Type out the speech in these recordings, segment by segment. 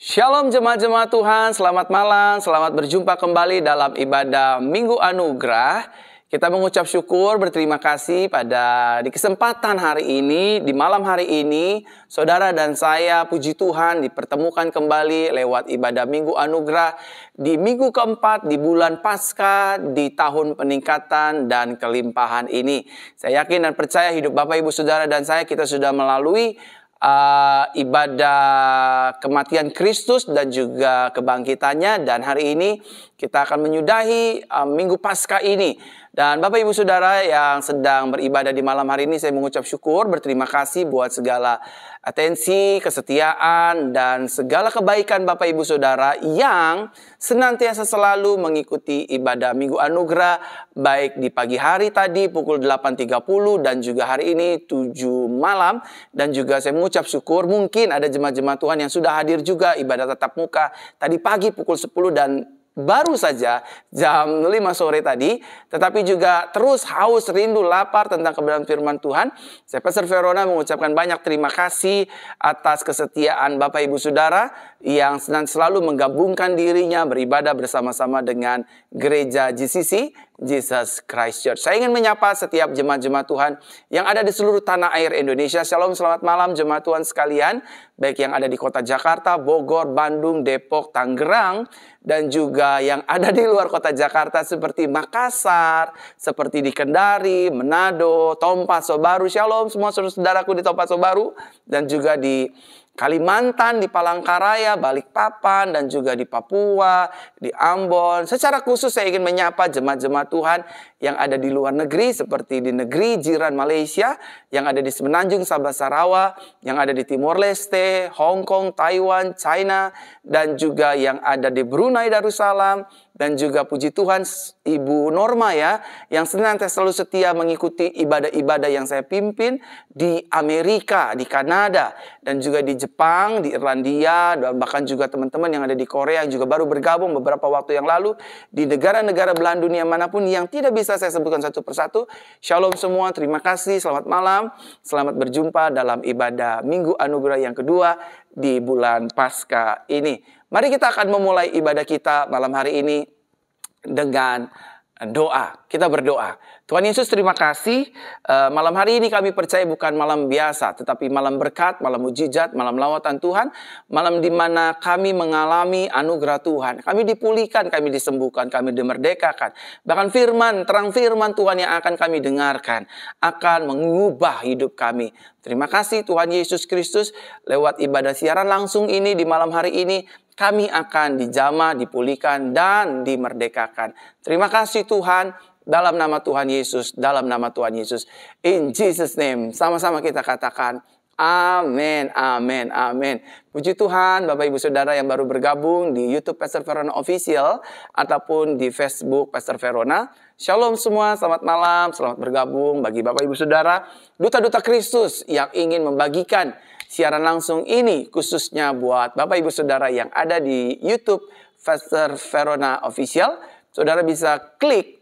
Shalom jemaat-jemaat Tuhan, selamat malam, selamat berjumpa kembali dalam ibadah Minggu Anugerah. Kita mengucap syukur, berterima kasih pada di kesempatan hari ini, di malam hari ini, saudara dan saya puji Tuhan dipertemukan kembali lewat ibadah Minggu Anugerah di minggu keempat di bulan pasca di tahun peningkatan dan kelimpahan ini. Saya yakin dan percaya hidup Bapak Ibu Saudara dan saya kita sudah melalui uh, ibadah kematian Kristus dan juga kebangkitannya dan hari ini kita akan menyudahi uh, minggu Pasca ini. Dan Bapak Ibu Saudara yang sedang beribadah di malam hari ini saya mengucap syukur, berterima kasih buat segala atensi, kesetiaan, dan segala kebaikan Bapak Ibu Saudara yang senantiasa selalu mengikuti ibadah Minggu Anugerah baik di pagi hari tadi pukul 8.30 dan juga hari ini 7 malam dan juga saya mengucap syukur mungkin ada jemaat-jemaat Tuhan yang sudah hadir juga ibadah tatap muka tadi pagi pukul 10 dan baru saja jam 5 sore tadi, tetapi juga terus haus, rindu, lapar tentang kebenaran firman Tuhan. Saya Pastor Verona mengucapkan banyak terima kasih atas kesetiaan Bapak Ibu Saudara yang selalu menggabungkan dirinya beribadah bersama-sama dengan gereja JCC Jesus Christ Church. Saya ingin menyapa setiap jemaat-jemaat Tuhan yang ada di seluruh tanah air Indonesia. Shalom, selamat malam jemaat Tuhan sekalian, baik yang ada di kota Jakarta, Bogor, Bandung, Depok, Tangerang, dan juga yang ada di luar kota Jakarta seperti Makassar, seperti di Kendari, Manado, Tompaso Baru. Shalom semua saudara-saudaraku di Tompaso Baru dan juga di Kalimantan, di Palangkaraya, Balikpapan, dan juga di Papua, di Ambon. Secara khusus saya ingin menyapa jemaat-jemaat Tuhan yang ada di luar negeri seperti di negeri jiran Malaysia, yang ada di Semenanjung Sabah Sarawak, yang ada di Timor Leste, Hong Kong, Taiwan, China, dan juga yang ada di Brunei Darussalam, dan juga puji Tuhan Ibu Norma ya yang senantiasa selalu setia mengikuti ibadah-ibadah yang saya pimpin di Amerika, di Kanada dan juga di Jepang, di Irlandia dan bahkan juga teman-teman yang ada di Korea yang juga baru bergabung beberapa waktu yang lalu di negara-negara belahan dunia manapun yang tidak bisa bisa saya sebutkan satu persatu. Shalom semua, terima kasih, selamat malam. Selamat berjumpa dalam ibadah Minggu Anugerah yang kedua di bulan Pasca ini. Mari kita akan memulai ibadah kita malam hari ini dengan doa. Kita berdoa. Tuhan Yesus terima kasih. Eh, malam hari ini kami percaya bukan malam biasa, tetapi malam berkat, malam mujizat, malam lawatan Tuhan. Malam di mana kami mengalami anugerah Tuhan. Kami dipulihkan, kami disembuhkan, kami dimerdekakan. Bahkan firman, terang firman Tuhan yang akan kami dengarkan. Akan mengubah hidup kami. Terima kasih Tuhan Yesus Kristus lewat ibadah siaran langsung ini di malam hari ini kami akan dijama, dipulihkan, dan dimerdekakan. Terima kasih Tuhan dalam nama Tuhan Yesus, dalam nama Tuhan Yesus. In Jesus name, sama-sama kita katakan Amin, amin, amin. Puji Tuhan, Bapak Ibu Saudara yang baru bergabung di YouTube Pastor Verona Official ataupun di Facebook Pastor Verona. Shalom semua, selamat malam, selamat bergabung bagi Bapak Ibu Saudara, duta-duta Kristus yang ingin membagikan siaran langsung ini khususnya buat Bapak Ibu Saudara yang ada di YouTube Pastor Verona Official. Saudara bisa klik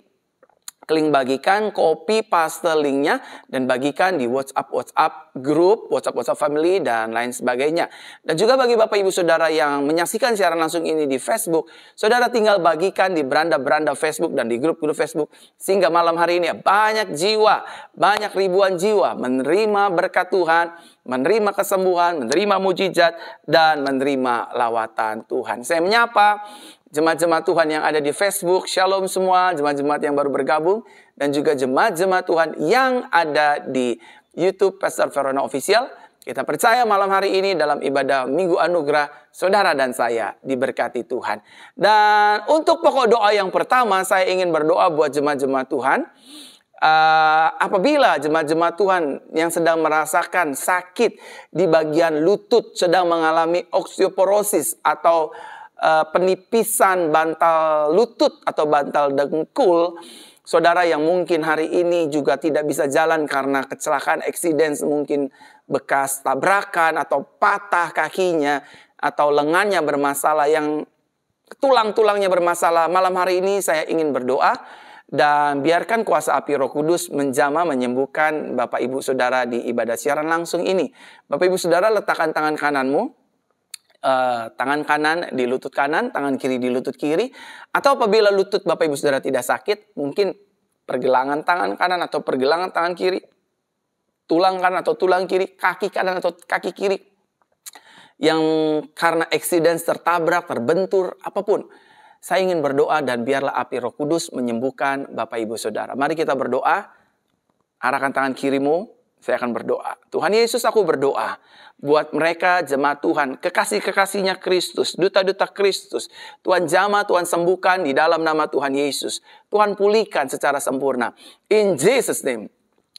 Kling bagikan, copy paste linknya dan bagikan di WhatsApp WhatsApp grup, WhatsApp WhatsApp family dan lain sebagainya. Dan juga bagi Bapak Ibu Saudara yang menyaksikan siaran langsung ini di Facebook, Saudara tinggal bagikan di beranda-beranda Facebook dan di grup-grup Facebook sehingga malam hari ini banyak jiwa, banyak ribuan jiwa menerima berkat Tuhan, menerima kesembuhan, menerima mujizat dan menerima lawatan Tuhan. Saya menyapa jemaat-jemaat Tuhan yang ada di Facebook, shalom semua, jemaat-jemaat yang baru bergabung, dan juga jemaat-jemaat Tuhan yang ada di YouTube Pastor Verona Official. Kita percaya malam hari ini dalam ibadah Minggu Anugerah, saudara dan saya diberkati Tuhan. Dan untuk pokok doa yang pertama, saya ingin berdoa buat jemaat-jemaat Tuhan. Uh, apabila jemaat-jemaat Tuhan yang sedang merasakan sakit di bagian lutut, sedang mengalami osteoporosis atau Eh, penipisan bantal lutut atau bantal dengkul saudara yang mungkin hari ini juga tidak bisa jalan karena kecelakaan, eksiden, mungkin bekas tabrakan atau patah kakinya atau lengannya bermasalah yang tulang-tulangnya bermasalah. Malam hari ini saya ingin berdoa dan biarkan kuasa api Roh Kudus menjama menyembuhkan Bapak Ibu Saudara di ibadah siaran langsung ini. Bapak Ibu Saudara letakkan tangan kananmu uh, tangan kanan di lutut kanan, tangan kiri di lutut kiri, atau apabila lutut Bapak Ibu Saudara tidak sakit, mungkin pergelangan tangan kanan atau pergelangan tangan kiri, tulang kanan atau tulang kiri, kaki kanan atau kaki kiri, yang karena eksiden tertabrak, terbentur, apapun. Saya ingin berdoa dan biarlah api roh kudus menyembuhkan Bapak Ibu Saudara. Mari kita berdoa, arahkan tangan kirimu saya akan berdoa. Tuhan Yesus aku berdoa. Buat mereka jemaat Tuhan. Kekasih-kekasihnya Kristus. Duta-duta Kristus. Tuhan jama, Tuhan sembuhkan di dalam nama Tuhan Yesus. Tuhan pulihkan secara sempurna. In Jesus name.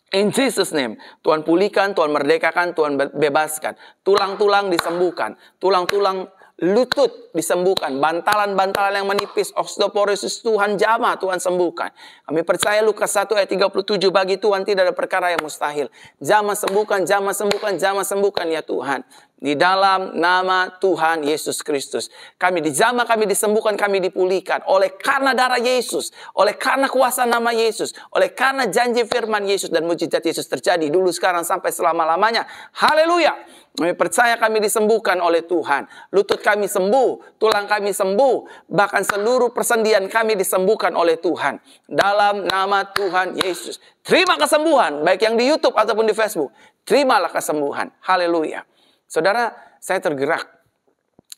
In Jesus name, Tuhan pulihkan, Tuhan merdekakan, Tuhan bebaskan. Tulang-tulang disembuhkan, tulang-tulang lutut disembuhkan, bantalan-bantalan yang menipis, osteoporosis Tuhan jamah, Tuhan sembuhkan. Kami percaya Lukas 1 ayat 37 bagi Tuhan tidak ada perkara yang mustahil. Jamah sembuhkan, jamah sembuhkan, jamah sembuhkan ya Tuhan di dalam nama Tuhan Yesus Kristus. Kami zaman kami disembuhkan, kami dipulihkan oleh karena darah Yesus, oleh karena kuasa nama Yesus, oleh karena janji firman Yesus dan mujizat Yesus terjadi dulu sekarang sampai selama-lamanya. Haleluya. Kami percaya kami disembuhkan oleh Tuhan. Lutut kami sembuh, tulang kami sembuh, bahkan seluruh persendian kami disembuhkan oleh Tuhan. Dalam nama Tuhan Yesus. Terima kesembuhan, baik yang di Youtube ataupun di Facebook. Terimalah kesembuhan. Haleluya. Saudara, saya tergerak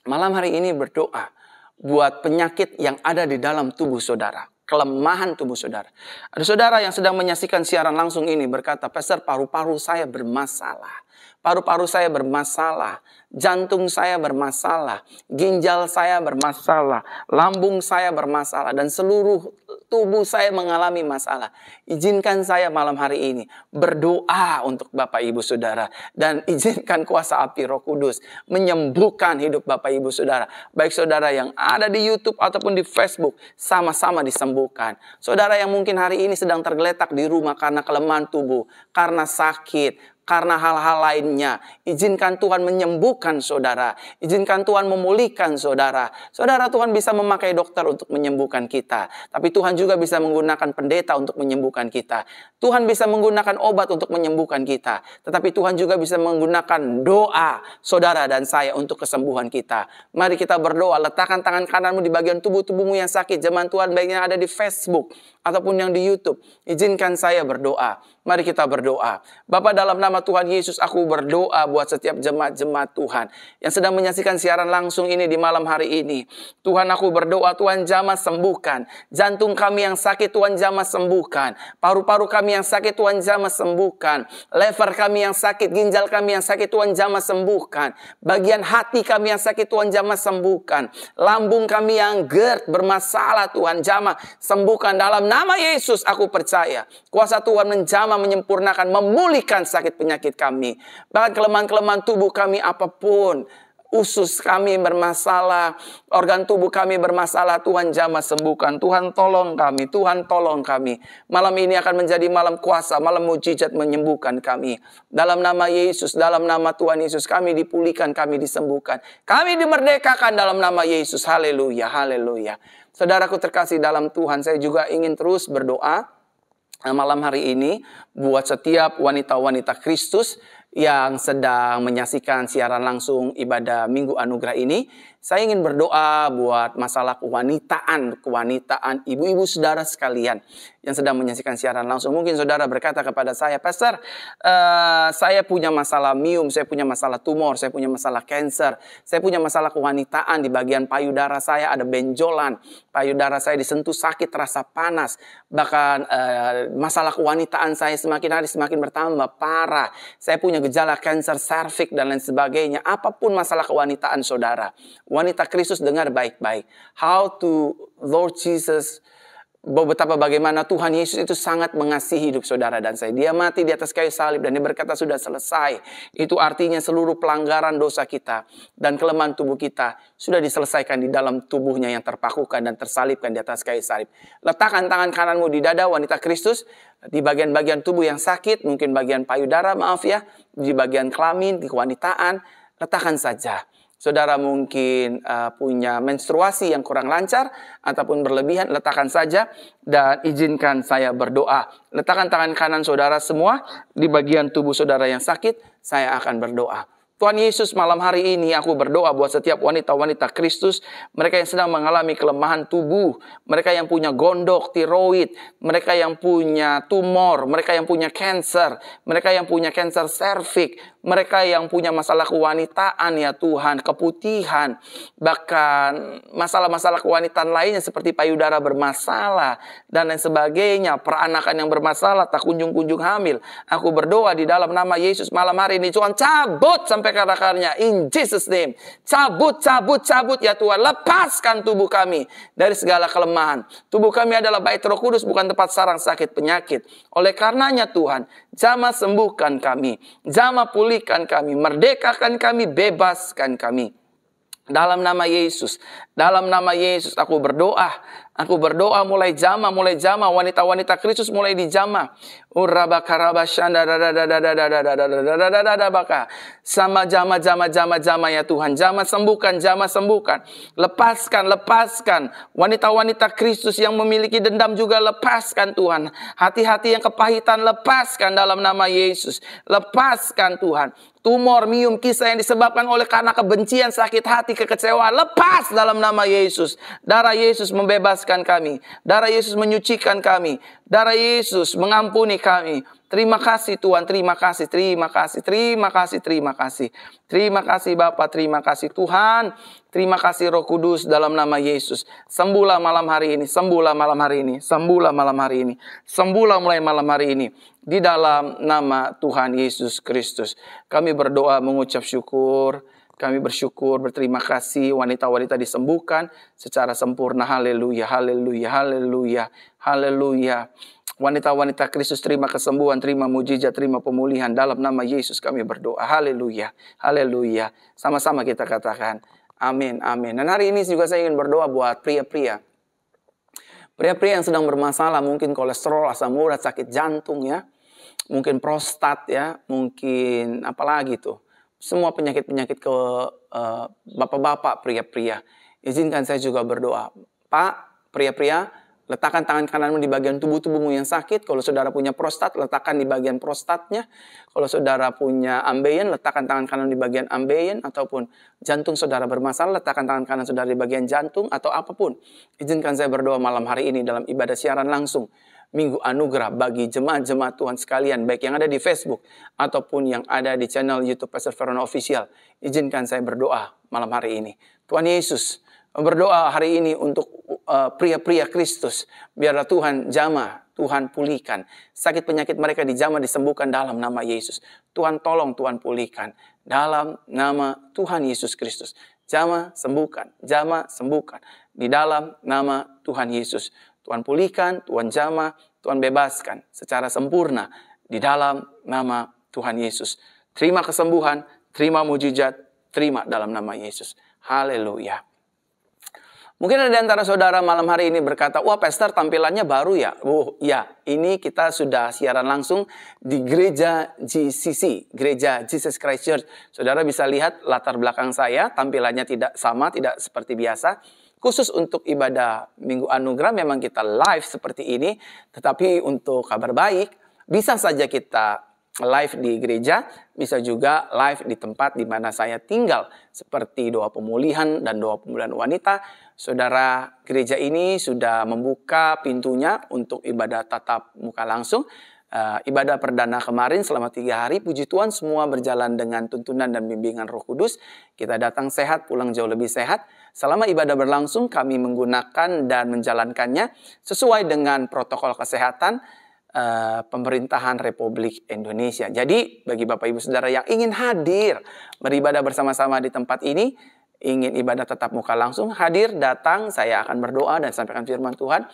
malam hari ini berdoa buat penyakit yang ada di dalam tubuh saudara kelemahan tubuh saudara. Ada saudara yang sedang menyaksikan siaran langsung ini berkata, Pastor paru-paru saya bermasalah. Paru-paru saya bermasalah. Jantung saya bermasalah. Ginjal saya bermasalah. Lambung saya bermasalah. Dan seluruh tubuh saya mengalami masalah. Izinkan saya malam hari ini berdoa untuk Bapak Ibu Saudara. Dan izinkan kuasa api roh kudus menyembuhkan hidup Bapak Ibu Saudara. Baik Saudara yang ada di Youtube ataupun di Facebook sama-sama disembuhkan. Saudara yang mungkin hari ini sedang tergeletak di rumah karena kelemahan tubuh, karena sakit, karena hal-hal lainnya. Izinkan Tuhan menyembuhkan saudara. Izinkan Tuhan memulihkan saudara. Saudara Tuhan bisa memakai dokter untuk menyembuhkan kita. Tapi Tuhan juga bisa menggunakan pendeta untuk menyembuhkan kita. Tuhan bisa menggunakan obat untuk menyembuhkan kita. Tetapi Tuhan juga bisa menggunakan doa saudara dan saya untuk kesembuhan kita. Mari kita berdoa, letakkan tangan kananmu di bagian tubuh-tubuhmu yang sakit. Zaman Tuhan baiknya ada di Facebook ataupun yang di YouTube. Izinkan saya berdoa. Mari kita berdoa. Bapak dalam nama Tuhan Yesus aku berdoa buat setiap jemaat-jemaat Tuhan. Yang sedang menyaksikan siaran langsung ini di malam hari ini. Tuhan aku berdoa Tuhan jamah sembuhkan. Jantung kami yang sakit Tuhan jamah sembuhkan. Paru-paru kami yang sakit Tuhan jamah sembuhkan. Lever kami yang sakit, ginjal kami yang sakit Tuhan jamah sembuhkan. Bagian hati kami yang sakit Tuhan jamah sembuhkan. Lambung kami yang GERD bermasalah Tuhan jamah sembuhkan. Dalam nama Yesus aku percaya. Kuasa Tuhan menjamah sama-sama menyempurnakan, memulihkan sakit penyakit kami. Bahkan kelemahan-kelemahan tubuh kami apapun, usus kami bermasalah, organ tubuh kami bermasalah, Tuhan jamah sembuhkan, Tuhan tolong kami, Tuhan tolong kami. Malam ini akan menjadi malam kuasa, malam mujizat menyembuhkan kami. Dalam nama Yesus, dalam nama Tuhan Yesus, kami dipulihkan, kami disembuhkan. Kami dimerdekakan dalam nama Yesus, haleluya, haleluya. Saudaraku terkasih dalam Tuhan, saya juga ingin terus berdoa Nah, malam hari ini buat setiap wanita-wanita Kristus yang sedang menyaksikan siaran langsung ibadah Minggu Anugerah ini saya ingin berdoa buat masalah kewanitaan, kewanitaan ibu-ibu saudara sekalian yang sedang menyaksikan siaran langsung. Mungkin saudara berkata kepada saya, Pastor, uh, saya punya masalah mium, saya punya masalah tumor, saya punya masalah cancer, saya punya masalah kewanitaan di bagian payudara saya ada benjolan, payudara saya disentuh sakit, terasa panas, bahkan uh, masalah kewanitaan saya semakin hari semakin bertambah parah. Saya punya gejala cancer cervix dan lain sebagainya. Apapun masalah kewanitaan saudara, wanita Kristus dengar baik-baik. How to Lord Jesus betapa bagaimana Tuhan Yesus itu sangat mengasihi hidup saudara dan saya. Dia mati di atas kayu salib dan dia berkata sudah selesai. Itu artinya seluruh pelanggaran dosa kita dan kelemahan tubuh kita sudah diselesaikan di dalam tubuhnya yang terpakukan dan tersalibkan di atas kayu salib. Letakkan tangan kananmu di dada wanita Kristus, di bagian-bagian tubuh yang sakit, mungkin bagian payudara maaf ya, di bagian kelamin, di kewanitaan, letakkan saja saudara mungkin uh, punya menstruasi yang kurang lancar ataupun berlebihan, letakkan saja dan izinkan saya berdoa. Letakkan tangan kanan saudara semua di bagian tubuh saudara yang sakit, saya akan berdoa. Tuhan Yesus malam hari ini aku berdoa buat setiap wanita-wanita Kristus, mereka yang sedang mengalami kelemahan tubuh, mereka yang punya gondok, tiroid, mereka yang punya tumor, mereka yang punya cancer, mereka yang punya cancer cervix, mereka yang punya masalah kewanitaan ya Tuhan, keputihan, bahkan masalah-masalah kewanitaan lainnya seperti payudara bermasalah dan lain sebagainya, peranakan yang bermasalah, tak kunjung-kunjung hamil. Aku berdoa di dalam nama Yesus malam hari ini Tuhan cabut sampai ke akarnya in Jesus name. Cabut, cabut, cabut ya Tuhan, lepaskan tubuh kami dari segala kelemahan. Tubuh kami adalah bait Roh Kudus bukan tempat sarang sakit penyakit. Oleh karenanya Tuhan, jama sembuhkan kami, jama pulih pulihkan kami, merdekakan kami, bebaskan kami. Dalam nama Yesus, dalam nama Yesus aku berdoa, aku berdoa mulai jama, mulai jama, wanita-wanita Kristus mulai dijama. Uraba karaba shanda da Sama jama jama jama jama ya Tuhan. Jama sembuhkan, jama sembuhkan. Lepaskan, lepaskan. Wanita-wanita Kristus yang memiliki dendam juga lepaskan Tuhan. Hati-hati yang kepahitan lepaskan dalam nama Yesus. Lepaskan Tuhan. Tumor, mium, kisah yang disebabkan oleh karena kebencian, sakit hati, kekecewaan. Lepas dalam nama Yesus. Darah Yesus membebaskan kami. Darah Yesus menyucikan kami. Darah Yesus mengampuni kami. Terima kasih Tuhan, terima kasih, terima kasih, terima kasih, terima kasih. Terima kasih Bapak, terima kasih Tuhan. Terima kasih Roh Kudus dalam nama Yesus. Sembuhlah malam hari ini, sembuhlah malam hari ini, sembuhlah malam hari ini. Sembuhlah mulai malam hari ini di dalam nama Tuhan Yesus Kristus. Kami berdoa mengucap syukur. Kami bersyukur, berterima kasih wanita-wanita disembuhkan secara sempurna. Haleluya, haleluya, haleluya, haleluya. Wanita-wanita Kristus terima kesembuhan, terima mujizat, terima pemulihan. Dalam nama Yesus kami berdoa. Haleluya, haleluya. Sama-sama kita katakan, amin, amin. Dan hari ini juga saya ingin berdoa buat pria-pria. Pria-pria yang sedang bermasalah, mungkin kolesterol, asam urat, sakit jantung ya. Mungkin prostat ya, mungkin apalagi tuh. Semua penyakit-penyakit ke eh, bapak-bapak, pria-pria. Izinkan saya juga berdoa. Pak, pria-pria, Letakkan tangan kananmu di bagian tubuh tubuhmu yang sakit. Kalau saudara punya prostat, letakkan di bagian prostatnya. Kalau saudara punya ambeien, letakkan tangan kanan di bagian ambeien. Ataupun jantung saudara bermasalah, letakkan tangan kanan saudara di bagian jantung. Atau apapun. Izinkan saya berdoa malam hari ini dalam ibadah siaran langsung. Minggu Anugerah bagi jemaat-jemaat Tuhan sekalian, baik yang ada di Facebook ataupun yang ada di channel YouTube Pastor Verona Official. Izinkan saya berdoa malam hari ini. Tuhan Yesus, berdoa hari ini untuk Eh, pria-pria Kristus. Biarlah Tuhan jamah, Tuhan pulihkan. Sakit penyakit mereka dijamah, disembuhkan dalam nama Yesus. Tuhan tolong, Tuhan pulihkan. Dalam nama Tuhan Yesus Kristus. Jamah, sembuhkan. Jamah, sembuhkan. Di dalam nama Tuhan Yesus. Tuhan pulihkan, Tuhan jamah, Tuhan bebaskan secara sempurna. Di dalam nama Tuhan Yesus. Terima kesembuhan, terima mujizat, terima dalam nama Yesus. Haleluya. Mungkin ada antara saudara malam hari ini berkata, wah pastor tampilannya baru ya. Oh ya, ini kita sudah siaran langsung di gereja GCC, gereja Jesus Christ Church. Saudara bisa lihat latar belakang saya, tampilannya tidak sama, tidak seperti biasa. Khusus untuk ibadah Minggu Anugerah memang kita live seperti ini. Tetapi untuk kabar baik, bisa saja kita live di gereja, bisa juga live di tempat di mana saya tinggal, seperti doa pemulihan dan doa pemulihan wanita. Saudara, gereja ini sudah membuka pintunya untuk ibadah tatap muka langsung. Uh, ibadah perdana kemarin selama tiga hari, puji Tuhan semua berjalan dengan tuntunan dan bimbingan roh kudus. Kita datang sehat, pulang jauh lebih sehat. Selama ibadah berlangsung, kami menggunakan dan menjalankannya sesuai dengan protokol kesehatan uh, pemerintahan Republik Indonesia. Jadi bagi Bapak Ibu Saudara yang ingin hadir beribadah bersama-sama di tempat ini, ingin ibadah tetap muka langsung, hadir, datang, saya akan berdoa dan sampaikan firman Tuhan.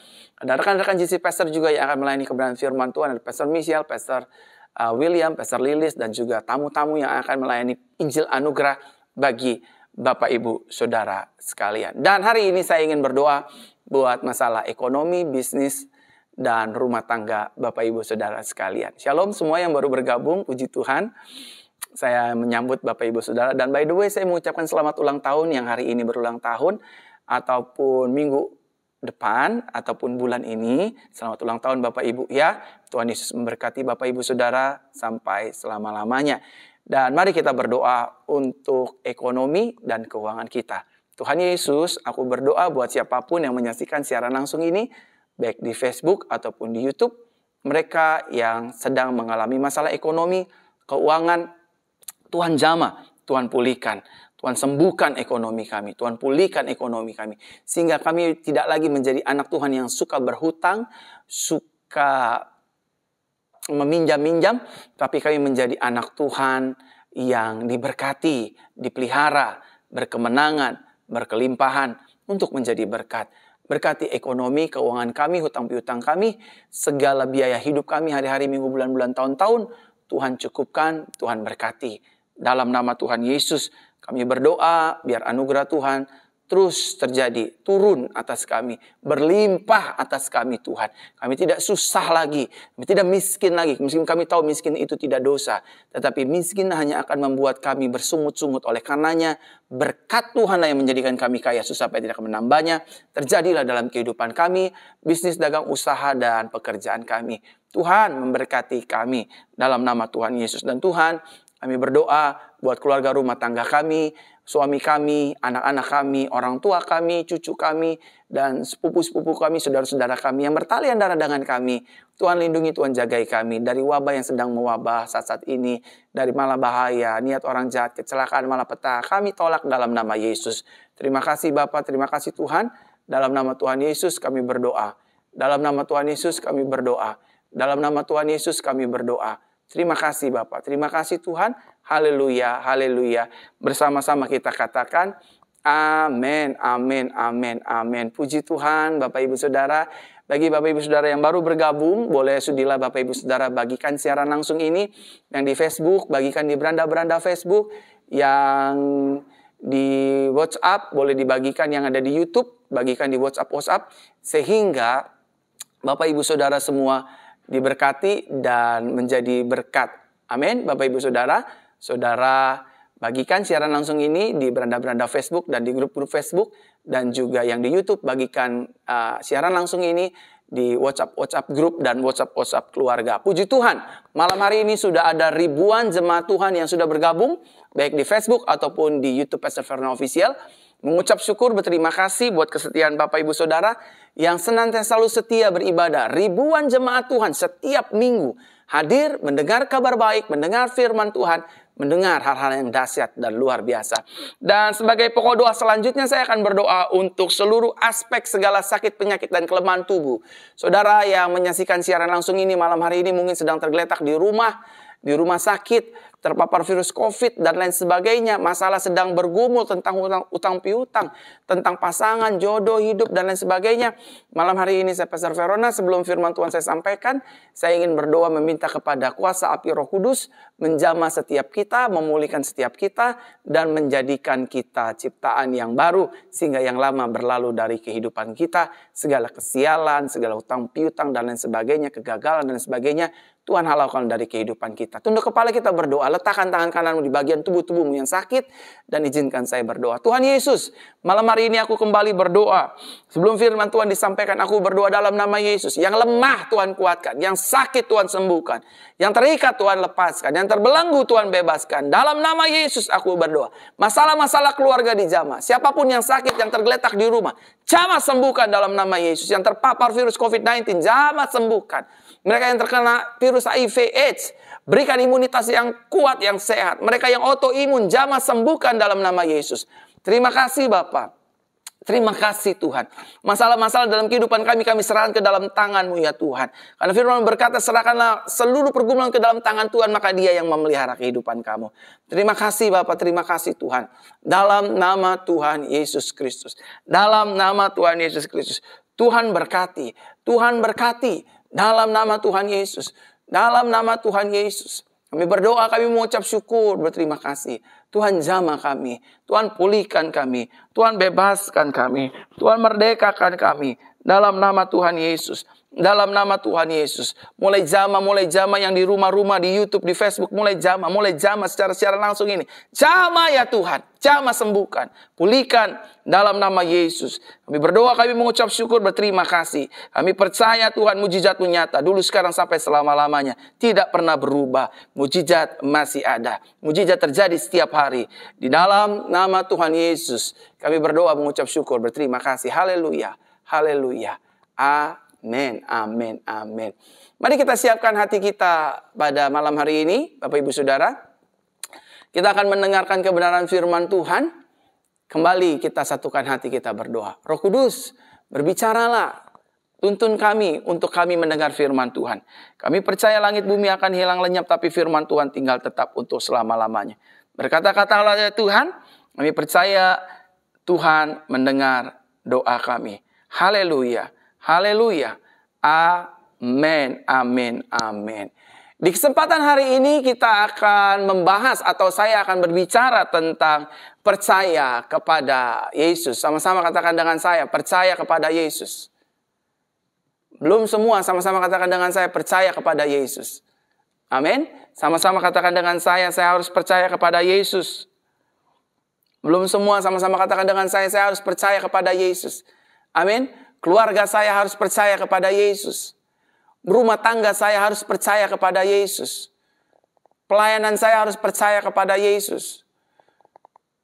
Ada rekan-rekan JC Pastor juga yang akan melayani kebenaran firman Tuhan, ada Pastor Michelle, Pastor uh, William, Pastor Lilis, dan juga tamu-tamu yang akan melayani Injil Anugerah bagi Bapak Ibu Saudara sekalian. Dan hari ini saya ingin berdoa buat masalah ekonomi, bisnis, dan rumah tangga Bapak Ibu Saudara sekalian. Shalom semua yang baru bergabung, puji Tuhan. Saya menyambut Bapak Ibu Saudara dan by the way saya mengucapkan selamat ulang tahun yang hari ini berulang tahun ataupun minggu depan ataupun bulan ini. Selamat ulang tahun Bapak Ibu ya. Tuhan Yesus memberkati Bapak Ibu Saudara sampai selama-lamanya. Dan mari kita berdoa untuk ekonomi dan keuangan kita. Tuhan Yesus, aku berdoa buat siapapun yang menyaksikan siaran langsung ini, baik di Facebook ataupun di YouTube, mereka yang sedang mengalami masalah ekonomi, keuangan, Tuhan jama, Tuhan pulihkan. Tuhan sembuhkan ekonomi kami, Tuhan pulihkan ekonomi kami. Sehingga kami tidak lagi menjadi anak Tuhan yang suka berhutang, suka meminjam-minjam, tapi kami menjadi anak Tuhan yang diberkati, dipelihara, berkemenangan, berkelimpahan untuk menjadi berkat. Berkati ekonomi, keuangan kami, hutang piutang kami, segala biaya hidup kami hari-hari, minggu, bulan, bulan, tahun-tahun. Tuhan cukupkan, Tuhan berkati. Dalam nama Tuhan Yesus, kami berdoa biar anugerah Tuhan terus terjadi, turun atas kami, berlimpah atas kami Tuhan. Kami tidak susah lagi, kami tidak miskin lagi. Meskipun kami tahu miskin itu tidak dosa, tetapi miskin hanya akan membuat kami bersungut-sungut. Oleh karenanya berkat Tuhan yang menjadikan kami kaya, susah supaya tidak akan menambahnya. Terjadilah dalam kehidupan kami, bisnis, dagang, usaha, dan pekerjaan kami. Tuhan memberkati kami dalam nama Tuhan Yesus dan Tuhan kami berdoa buat keluarga rumah tangga kami, suami kami, anak-anak kami, orang tua kami, cucu kami, dan sepupu-sepupu kami, saudara-saudara kami yang bertalian darah dengan kami. Tuhan lindungi, Tuhan jagai kami dari wabah yang sedang mewabah saat-saat ini, dari malah bahaya, niat orang jahat, kecelakaan, malah malapetaka. Kami tolak dalam nama Yesus. Terima kasih Bapak, terima kasih Tuhan. Dalam nama Tuhan Yesus kami berdoa. Dalam nama Tuhan Yesus kami berdoa. Dalam nama Tuhan Yesus kami berdoa. Terima kasih Bapak, terima kasih Tuhan. Haleluya, haleluya. Bersama-sama kita katakan, Amin, amin, amin, amin. Puji Tuhan, Bapak Ibu Saudara. Bagi Bapak Ibu Saudara yang baru bergabung, boleh sudilah Bapak Ibu Saudara bagikan siaran langsung ini yang di Facebook, bagikan di beranda-beranda Facebook, yang di WhatsApp, boleh dibagikan yang ada di YouTube, bagikan di WhatsApp WhatsApp sehingga Bapak Ibu Saudara semua diberkati dan menjadi berkat. Amin. Bapak Ibu Saudara, Saudara bagikan siaran langsung ini di beranda-beranda Facebook dan di grup-grup Facebook dan juga yang di YouTube bagikan uh, siaran langsung ini di WhatsApp WhatsApp grup dan WhatsApp WhatsApp keluarga. Puji Tuhan, malam hari ini sudah ada ribuan jemaat Tuhan yang sudah bergabung baik di Facebook ataupun di YouTube Pastor Fernando Official. Mengucap syukur berterima kasih buat kesetiaan Bapak Ibu Saudara yang senantiasa selalu setia beribadah. Ribuan jemaat Tuhan setiap minggu hadir mendengar kabar baik, mendengar firman Tuhan, mendengar hal-hal yang dahsyat dan luar biasa. Dan sebagai pokok doa selanjutnya saya akan berdoa untuk seluruh aspek segala sakit, penyakit dan kelemahan tubuh. Saudara yang menyaksikan siaran langsung ini malam hari ini mungkin sedang tergeletak di rumah di rumah sakit, terpapar virus COVID, dan lain sebagainya. Masalah sedang bergumul tentang utang, utang piutang, tentang pasangan, jodoh, hidup, dan lain sebagainya. Malam hari ini saya Pastor Verona, sebelum firman Tuhan saya sampaikan, saya ingin berdoa meminta kepada kuasa api roh kudus menjama setiap kita, memulihkan setiap kita, dan menjadikan kita ciptaan yang baru, sehingga yang lama berlalu dari kehidupan kita, segala kesialan, segala hutang piutang, dan lain sebagainya, kegagalan, dan lain sebagainya, Tuhan halaukan dari kehidupan kita. Tunduk kepala kita berdoa, letakkan tangan kananmu di bagian tubuh-tubuhmu yang sakit, dan izinkan saya berdoa. Tuhan Yesus, malam hari ini aku kembali berdoa. Sebelum firman Tuhan disampaikan, aku berdoa dalam nama Yesus. Yang lemah Tuhan kuatkan, yang sakit Tuhan sembuhkan, yang terikat Tuhan lepaskan, yang yang terbelenggu Tuhan bebaskan. Dalam nama Yesus aku berdoa. Masalah-masalah keluarga di dijamah. Siapapun yang sakit yang tergeletak di rumah. Jamah sembuhkan dalam nama Yesus. Yang terpapar virus COVID-19. Jamah sembuhkan. Mereka yang terkena virus HIV AIDS. Berikan imunitas yang kuat, yang sehat. Mereka yang autoimun, jamah sembuhkan dalam nama Yesus. Terima kasih Bapak. Terima kasih Tuhan. Masalah-masalah dalam kehidupan kami, kami serahkan ke dalam tanganmu ya Tuhan. Karena firman berkata, serahkanlah seluruh pergumulan ke dalam tangan Tuhan, maka dia yang memelihara kehidupan kamu. Terima kasih Bapak, terima kasih Tuhan. Dalam nama Tuhan Yesus Kristus. Dalam nama Tuhan Yesus Kristus. Tuhan berkati, Tuhan berkati. Dalam nama Tuhan Yesus. Dalam nama Tuhan Yesus. Kami berdoa, kami mengucap syukur, berterima kasih. Tuhan jama kami, Tuhan pulihkan kami, Tuhan bebaskan kami, Tuhan merdekakan kami. Dalam nama Tuhan Yesus, dalam nama Tuhan Yesus. Mulai jama, mulai jama yang di rumah-rumah, di Youtube, di Facebook, mulai jama, mulai jama secara secara langsung ini. Jama ya Tuhan, jama sembuhkan, pulihkan dalam nama Yesus. Kami berdoa, kami mengucap syukur, berterima kasih. Kami percaya Tuhan mujizat nyata, dulu sekarang sampai selama-lamanya. Tidak pernah berubah, mujizat masih ada. Mujizat terjadi setiap hari. Di dalam nama Tuhan Yesus, kami berdoa mengucap syukur, berterima kasih. Haleluya, haleluya. Amin. Amin, amin, amin. Mari kita siapkan hati kita pada malam hari ini, Bapak Ibu Saudara. Kita akan mendengarkan kebenaran firman Tuhan. Kembali kita satukan hati kita berdoa. Roh Kudus, berbicaralah. Tuntun kami untuk kami mendengar firman Tuhan. Kami percaya langit bumi akan hilang lenyap, tapi firman Tuhan tinggal tetap untuk selama-lamanya. Berkata-katalah ya Tuhan, kami percaya Tuhan mendengar doa kami. Haleluya. Haleluya. Amin, amin, amin. Di kesempatan hari ini kita akan membahas atau saya akan berbicara tentang percaya kepada Yesus. Sama-sama katakan dengan saya, percaya kepada Yesus. Belum semua sama-sama katakan dengan saya, percaya kepada Yesus. Amin. Sama-sama katakan dengan saya, saya harus percaya kepada Yesus. Belum semua sama-sama katakan dengan saya, saya harus percaya kepada Yesus. Amin. Keluarga saya harus percaya kepada Yesus. Rumah tangga saya harus percaya kepada Yesus. Pelayanan saya harus percaya kepada Yesus.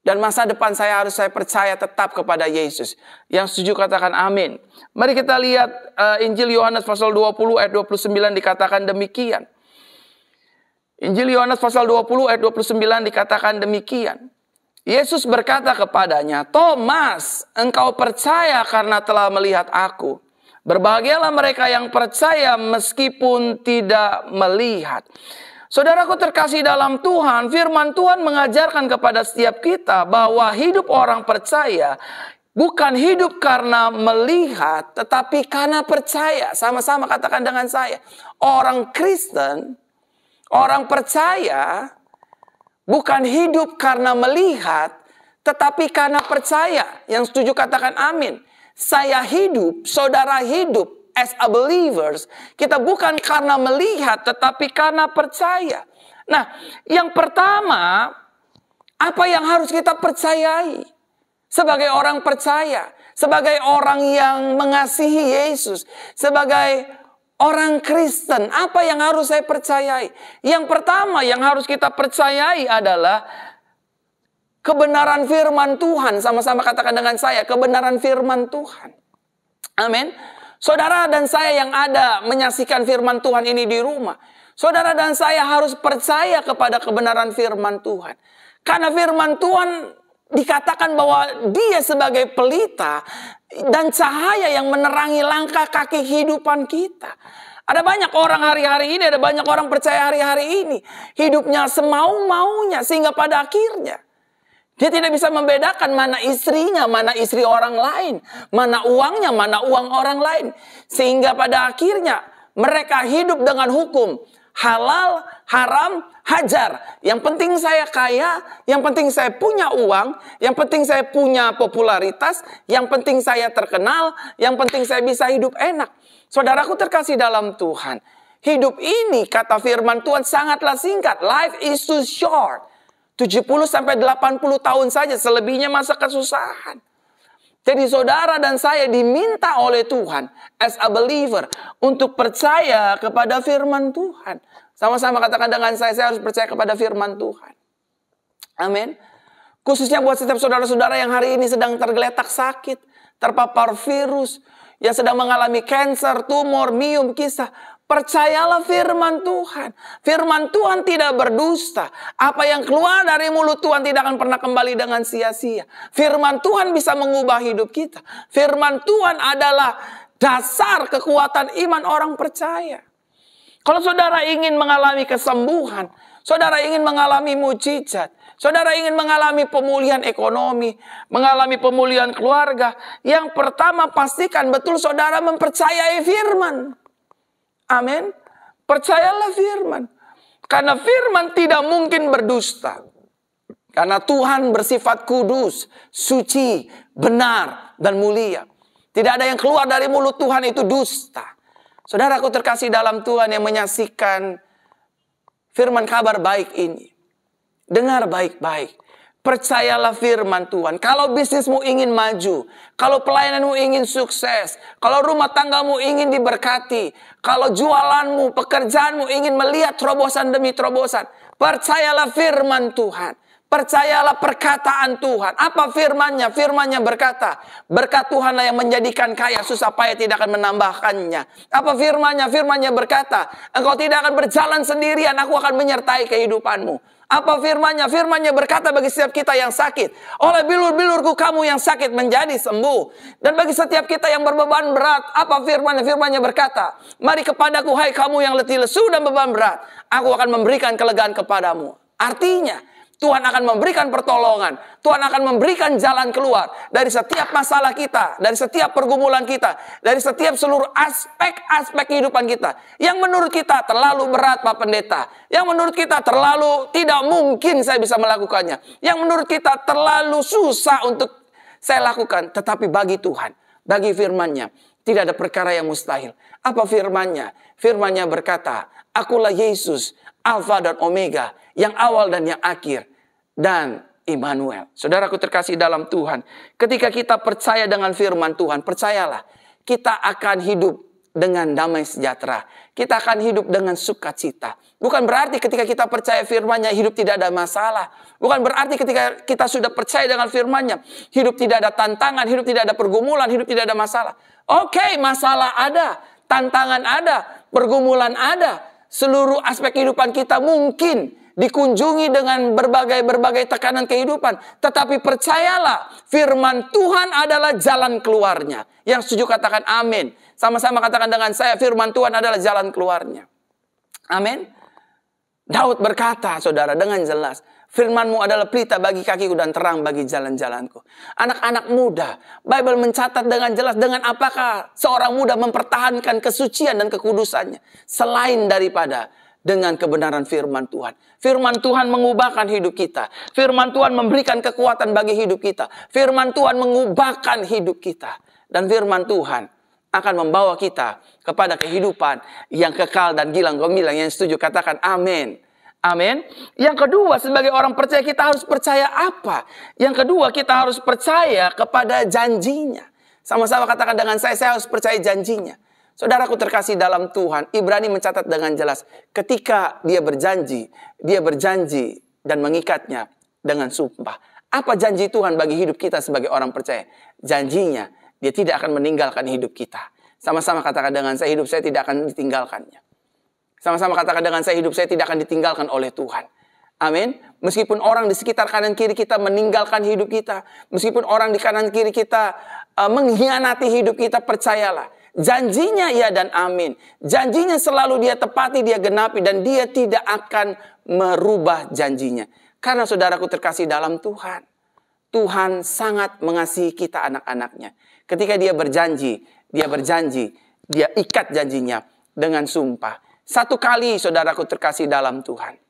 Dan masa depan saya harus saya percaya tetap kepada Yesus. Yang setuju katakan amin. Mari kita lihat uh, Injil Yohanes pasal 20 ayat 29 dikatakan demikian. Injil Yohanes pasal 20 ayat 29 dikatakan demikian. Yesus berkata kepadanya, Thomas, engkau percaya karena telah melihat aku. Berbahagialah mereka yang percaya meskipun tidak melihat. Saudaraku terkasih dalam Tuhan, firman Tuhan mengajarkan kepada setiap kita bahwa hidup orang percaya bukan hidup karena melihat, tetapi karena percaya. Sama-sama katakan dengan saya, orang Kristen, orang percaya Bukan hidup karena melihat, tetapi karena percaya. Yang setuju katakan amin. Saya hidup, saudara hidup as a believers. Kita bukan karena melihat, tetapi karena percaya. Nah, yang pertama, apa yang harus kita percayai? Sebagai orang percaya, sebagai orang yang mengasihi Yesus, sebagai orang Kristen, apa yang harus saya percayai? Yang pertama yang harus kita percayai adalah kebenaran firman Tuhan. Sama-sama katakan dengan saya, kebenaran firman Tuhan. Amin. Saudara dan saya yang ada menyaksikan firman Tuhan ini di rumah. Saudara dan saya harus percaya kepada kebenaran firman Tuhan. Karena firman Tuhan dikatakan bahwa dia sebagai pelita, dan cahaya yang menerangi langkah kaki kehidupan kita. Ada banyak orang hari-hari ini, ada banyak orang percaya hari-hari ini. Hidupnya semau-maunya sehingga pada akhirnya. Dia tidak bisa membedakan mana istrinya, mana istri orang lain. Mana uangnya, mana uang orang lain. Sehingga pada akhirnya mereka hidup dengan hukum halal, haram, hajar. Yang penting saya kaya, yang penting saya punya uang, yang penting saya punya popularitas, yang penting saya terkenal, yang penting saya bisa hidup enak. Saudaraku terkasih dalam Tuhan. Hidup ini kata firman Tuhan sangatlah singkat. Life is too short. 70 sampai 80 tahun saja selebihnya masa kesusahan. Jadi saudara dan saya diminta oleh Tuhan as a believer untuk percaya kepada firman Tuhan. Sama-sama katakan dengan saya, saya harus percaya kepada firman Tuhan. Amin. Khususnya buat setiap saudara-saudara yang hari ini sedang tergeletak sakit, terpapar virus, yang sedang mengalami kanker, tumor, mium, kisah. Percayalah firman Tuhan. Firman Tuhan tidak berdusta. Apa yang keluar dari mulut Tuhan tidak akan pernah kembali dengan sia-sia. Firman Tuhan bisa mengubah hidup kita. Firman Tuhan adalah dasar kekuatan iman orang percaya. Kalau saudara ingin mengalami kesembuhan, saudara ingin mengalami mujizat, saudara ingin mengalami pemulihan ekonomi, mengalami pemulihan keluarga, yang pertama pastikan betul saudara mempercayai firman. Amin. Percayalah firman. Karena firman tidak mungkin berdusta. Karena Tuhan bersifat kudus, suci, benar, dan mulia. Tidak ada yang keluar dari mulut Tuhan itu dusta. Saudara, aku terkasih dalam Tuhan yang menyaksikan firman kabar baik ini. Dengar baik-baik. Percayalah firman Tuhan. Kalau bisnismu ingin maju, kalau pelayananmu ingin sukses, kalau rumah tanggamu ingin diberkati, kalau jualanmu, pekerjaanmu ingin melihat terobosan demi terobosan, percayalah firman Tuhan. Percayalah perkataan Tuhan. Apa firmannya? Firmannya berkata, berkat Tuhanlah yang menjadikan kaya, susah payah tidak akan menambahkannya. Apa firmannya? Firmannya berkata, engkau tidak akan berjalan sendirian, aku akan menyertai kehidupanmu. Apa firmannya? Firmannya berkata bagi setiap kita yang sakit. Oleh bilur-bilurku kamu yang sakit menjadi sembuh. Dan bagi setiap kita yang berbeban berat. Apa firmannya? Firmannya berkata. Mari kepadaku hai kamu yang letih lesu dan beban berat. Aku akan memberikan kelegaan kepadamu. Artinya Tuhan akan memberikan pertolongan. Tuhan akan memberikan jalan keluar dari setiap masalah kita, dari setiap pergumulan kita, dari setiap seluruh aspek-aspek kehidupan kita. Yang menurut kita terlalu berat Pak Pendeta. Yang menurut kita terlalu tidak mungkin saya bisa melakukannya. Yang menurut kita terlalu susah untuk saya lakukan. Tetapi bagi Tuhan, bagi firmannya, tidak ada perkara yang mustahil. Apa firmannya? Firmannya berkata, Akulah Yesus, Alfa dan Omega, yang awal dan yang akhir dan Immanuel. Saudaraku terkasih dalam Tuhan, ketika kita percaya dengan firman Tuhan, percayalah kita akan hidup dengan damai sejahtera. Kita akan hidup dengan sukacita. Bukan berarti ketika kita percaya firman-Nya hidup tidak ada masalah. Bukan berarti ketika kita sudah percaya dengan firman-Nya hidup tidak ada tantangan, hidup tidak ada pergumulan, hidup tidak ada masalah. Oke, okay, masalah ada, tantangan ada, pergumulan ada, seluruh aspek kehidupan kita mungkin dikunjungi dengan berbagai-berbagai tekanan kehidupan. Tetapi percayalah, firman Tuhan adalah jalan keluarnya. Yang setuju katakan amin. Sama-sama katakan dengan saya, firman Tuhan adalah jalan keluarnya. Amin. Daud berkata, saudara, dengan jelas, Firmanmu adalah pelita bagi kakiku dan terang bagi jalan-jalanku. Anak-anak muda, Bible mencatat dengan jelas dengan apakah seorang muda mempertahankan kesucian dan kekudusannya. Selain daripada dengan kebenaran firman Tuhan. Firman Tuhan mengubahkan hidup kita. Firman Tuhan memberikan kekuatan bagi hidup kita. Firman Tuhan mengubahkan hidup kita. Dan firman Tuhan akan membawa kita kepada kehidupan yang kekal dan gilang gemilang yang setuju katakan amin. Amin. Yang kedua, sebagai orang percaya kita harus percaya apa? Yang kedua, kita harus percaya kepada janjinya. Sama-sama katakan dengan saya, saya harus percaya janjinya. Saudaraku terkasih dalam Tuhan, Ibrani mencatat dengan jelas, ketika dia berjanji, dia berjanji dan mengikatnya dengan sumpah. Apa janji Tuhan bagi hidup kita sebagai orang percaya? Janjinya, dia tidak akan meninggalkan hidup kita. Sama-sama katakan dengan saya, hidup saya tidak akan ditinggalkannya. Sama-sama katakan dengan saya, hidup saya tidak akan ditinggalkan oleh Tuhan. Amin. Meskipun orang di sekitar kanan kiri kita meninggalkan hidup kita, meskipun orang di kanan kiri kita uh, mengkhianati hidup kita, percayalah Janjinya ya dan amin. Janjinya selalu dia tepati, dia genapi dan dia tidak akan merubah janjinya. Karena saudaraku terkasih dalam Tuhan. Tuhan sangat mengasihi kita anak-anaknya. Ketika dia berjanji, dia berjanji, dia ikat janjinya dengan sumpah. Satu kali saudaraku terkasih dalam Tuhan.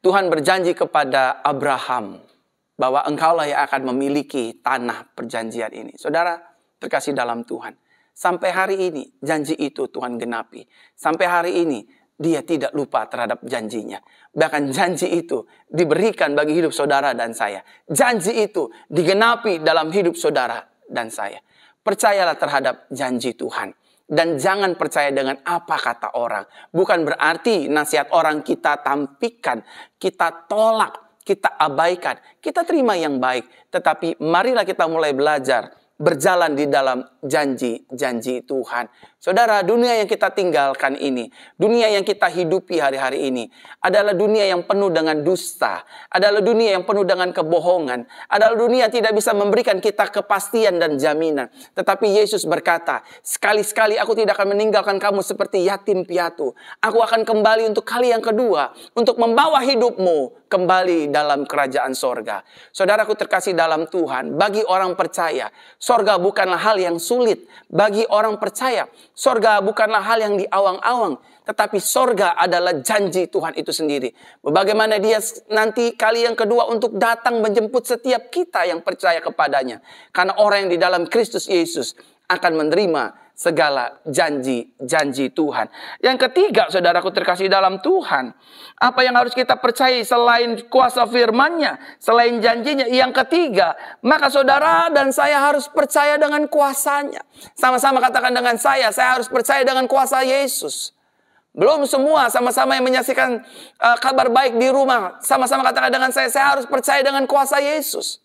Tuhan berjanji kepada Abraham bahwa engkaulah yang akan memiliki tanah perjanjian ini. Saudara, Terkasih dalam Tuhan. Sampai hari ini janji itu Tuhan genapi. Sampai hari ini dia tidak lupa terhadap janjinya. Bahkan janji itu diberikan bagi hidup saudara dan saya. Janji itu digenapi dalam hidup saudara dan saya. Percayalah terhadap janji Tuhan dan jangan percaya dengan apa kata orang. Bukan berarti nasihat orang kita tampikan, kita tolak, kita abaikan, kita terima yang baik. Tetapi marilah kita mulai belajar berjalan di dalam janji-janji Tuhan. Saudara, dunia yang kita tinggalkan ini, dunia yang kita hidupi hari-hari ini adalah dunia yang penuh dengan dusta, adalah dunia yang penuh dengan kebohongan, adalah dunia yang tidak bisa memberikan kita kepastian dan jaminan. Tetapi Yesus berkata, sekali-sekali aku tidak akan meninggalkan kamu seperti yatim piatu. Aku akan kembali untuk kali yang kedua, untuk membawa hidupmu kembali dalam kerajaan sorga. Saudaraku terkasih dalam Tuhan, bagi orang percaya, Sorga bukanlah hal yang sulit bagi orang percaya. Sorga bukanlah hal yang diawang-awang. Tetapi sorga adalah janji Tuhan itu sendiri. Bagaimana dia nanti kali yang kedua untuk datang menjemput setiap kita yang percaya kepadanya. Karena orang yang di dalam Kristus Yesus akan menerima segala janji-janji Tuhan. Yang ketiga, saudaraku terkasih dalam Tuhan, apa yang harus kita percaya selain kuasa firman-Nya, selain janjinya, yang ketiga, maka saudara dan saya harus percaya dengan kuasanya. Sama-sama katakan dengan saya, saya harus percaya dengan kuasa Yesus. Belum semua sama-sama yang menyaksikan uh, kabar baik di rumah, sama-sama katakan dengan saya, saya harus percaya dengan kuasa Yesus.